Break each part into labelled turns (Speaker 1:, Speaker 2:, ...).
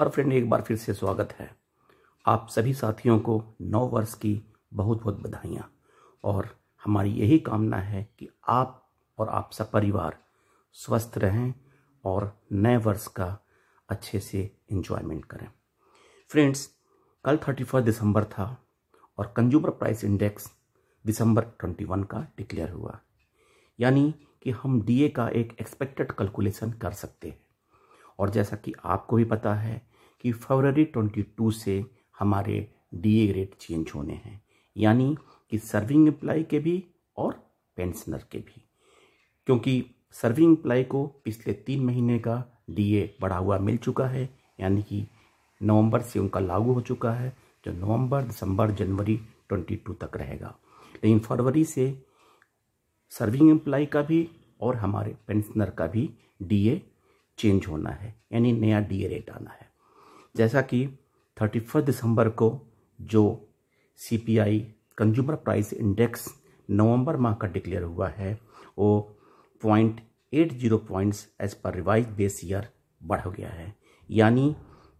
Speaker 1: पर फ्रेंड एक बार फिर से स्वागत है आप सभी साथियों को नौ वर्ष की बहुत बहुत बधाइयाँ और हमारी यही कामना है कि आप और आप सब परिवार स्वस्थ रहें और नए वर्ष का अच्छे से इन्जॉयमेंट करें फ्रेंड्स कल थर्टी फर्स्ट दिसंबर था और कंज्यूमर प्राइस इंडेक्स दिसंबर ट्वेंटी वन का डिक्लेयर हुआ यानी कि हम डीए का एक एक्सपेक्टेड कैलकुलेशन कर सकते हैं और जैसा कि आपको भी पता है कि फरवरी 22 से हमारे डीए ग्रेड चेंज होने हैं यानी कि सर्विंग एम्प्लाई के भी और पेंशनर के भी क्योंकि सर्विंग एम्प्लाई को पिछले तीन महीने का डीए बढ़ा हुआ मिल चुका है यानी कि नवंबर से उनका लागू हो चुका है जो नवंबर दिसंबर जनवरी 22 तक रहेगा लेकिन फरवरी से सर्विंग एम्प्लाई का भी और हमारे पेंशनर का भी डीए चेंज होना है यानी नया डीए रेट आना है जैसा कि थर्टी फर्स्ट दिसंबर को जो सीपीआई कंज्यूमर प्राइस इंडेक्स नवंबर माह का डिक्लेयर हुआ है वो point eight zero points as per revise base year बढ़ गया है यानी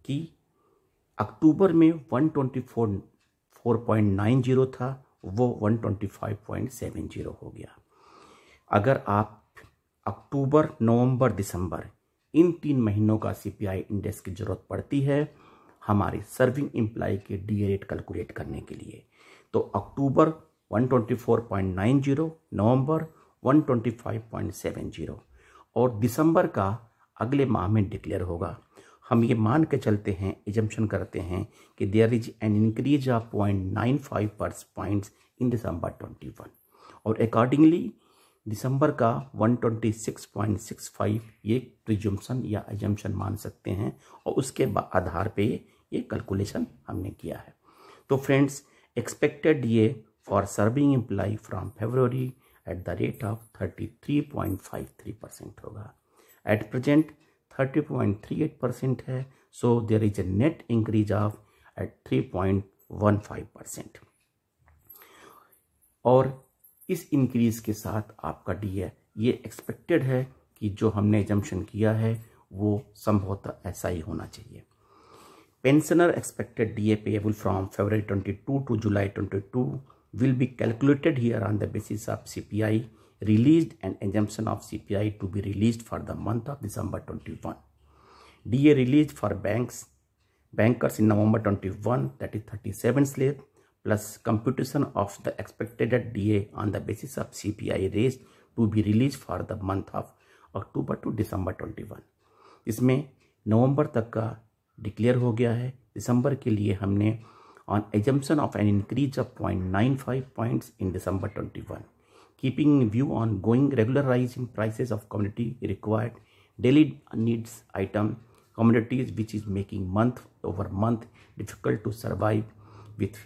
Speaker 1: कि अक्टूबर में one twenty four four point nine zero था वो one twenty five point seven zero हो गया अगर आप अक्टूबर नवंबर दिसंबर इन तीन महीनों का सीपीआई इंडेक्स की ज़रूरत पड़ती है हमारे सर्विंग एम्प्लाई के डी रेट कैलकुलेट करने के लिए तो अक्टूबर 124.90 नवंबर 125.70 और दिसंबर का अगले माह में डिक्लेयर होगा हम ये मान के चलते हैं एजम्पन करते हैं कि there is an increase of point nine five per points in December twenty one और अकॉर्डिंगली दिसंबर का 126.65 ये प्रिजुम्सन या एजम्पन मान सकते हैं और उसके आधार पे ये कैलकुलेशन हमने किया है तो फ्रेंड्स एक्सपेक्टेड ये for serving employee from February at the rate of 33.53 percent होगा एट प्रेजेंट 30.38 परसेंट है so there is a net increase of at 3.15 percent और इस इंक्रीज के साथ आपका डी है ये एक्सपेक्टेड है कि जो हमने एग्जम्पन किया है वो संभवतः ऐसा ही होना चाहिए pensioner expected D A payable from February twenty two to July twenty two will be calculated here on the basis of C P I release and assumption of C P I to be release for the month of December twenty one D A release for banks bankers in November twenty one that is thirty seven slab plus computation of the expected DA on the basis of CPI rates to be released for the month of October to December 21 इसमें नवंबर तक का declare हो गया है दिसंबर के लिए हमने on assumption of an increase of point nine five points in December twenty one keeping view ongoing regular rise in prices of community required daily needs item communities which is making month over month difficult to survive with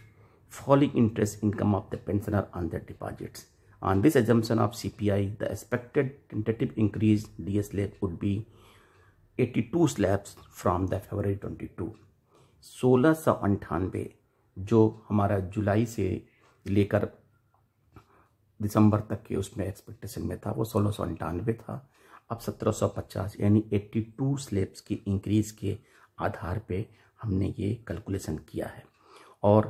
Speaker 1: falling interest income of the pensioner on their deposits. On this assumption of CPI, the expected tentative increase DS slab would be 82 slabs from the February 22, सोलह सौ अंठानवे जो हमारा जुलाई से लेकर दिसंबर तक के उसमें एक्सपेक्टेशन में था वो सोलह सौ अंठानवे था अब सत्रह सौ पचास यानी एट्टी टू स्लेब्स की इंक्रीज़ के आधार पे हमने ये कैलकुलेशन किया है और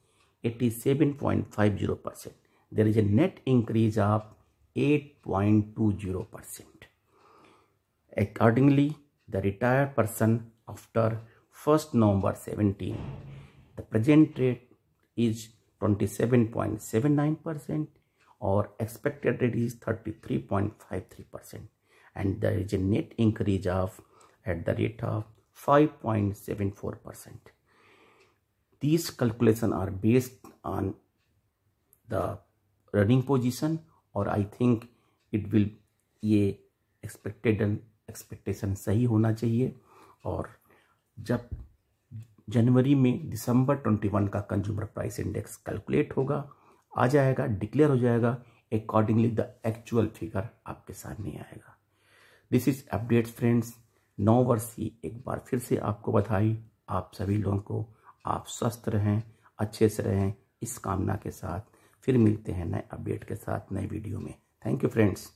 Speaker 1: 87.50%. There is a net increase of 8.20%. Accordingly, the retired person after 1st November 17, the present rate is 27.79% or expected rate is 33.53% and there is a net increase of at the rate of 5.74%. these calculations are based on the running position और I think it will ये expected expectation सही होना चाहिए और जब जनवरी में दिसंबर 21 का consumer price index calculate होगा आ जाएगा डिक्लेयर हो जाएगा अकॉर्डिंगली द एक्चुअल फिगर आपके सामने आएगा दिस इज अपडेट फ्रेंड्स नौ वर्ष की एक बार फिर से आपको बधाई आप सभी लोगों को आप स्वस्थ रहें अच्छे से रहें इस कामना के साथ फिर मिलते हैं नए अपडेट के साथ नए वीडियो में थैंक यू फ्रेंड्स